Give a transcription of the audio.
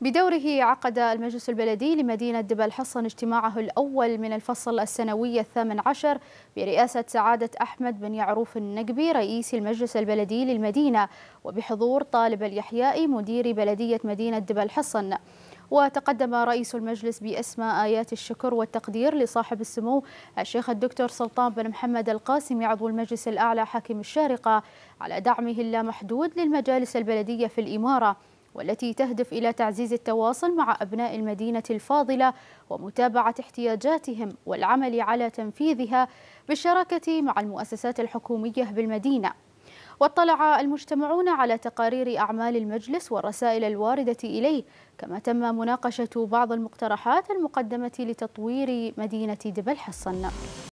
بدوره عقد المجلس البلدي لمدينة دبل حصن اجتماعه الأول من الفصل السنوي الثامن عشر برئاسة سعادة أحمد بن يعروف النقبي رئيس المجلس البلدي للمدينة وبحضور طالب اليحيائي مدير بلدية مدينة دبل حصن وتقدم رئيس المجلس باسم آيات الشكر والتقدير لصاحب السمو الشيخ الدكتور سلطان بن محمد القاسمي عضو المجلس الأعلى حاكم الشارقة على دعمه اللامحدود للمجالس البلدية في الإمارة والتي تهدف إلى تعزيز التواصل مع أبناء المدينة الفاضلة ومتابعة احتياجاتهم والعمل على تنفيذها بالشراكة مع المؤسسات الحكومية بالمدينة واطلع المجتمعون على تقارير أعمال المجلس والرسائل الواردة إليه كما تم مناقشة بعض المقترحات المقدمة لتطوير مدينة دبل حصن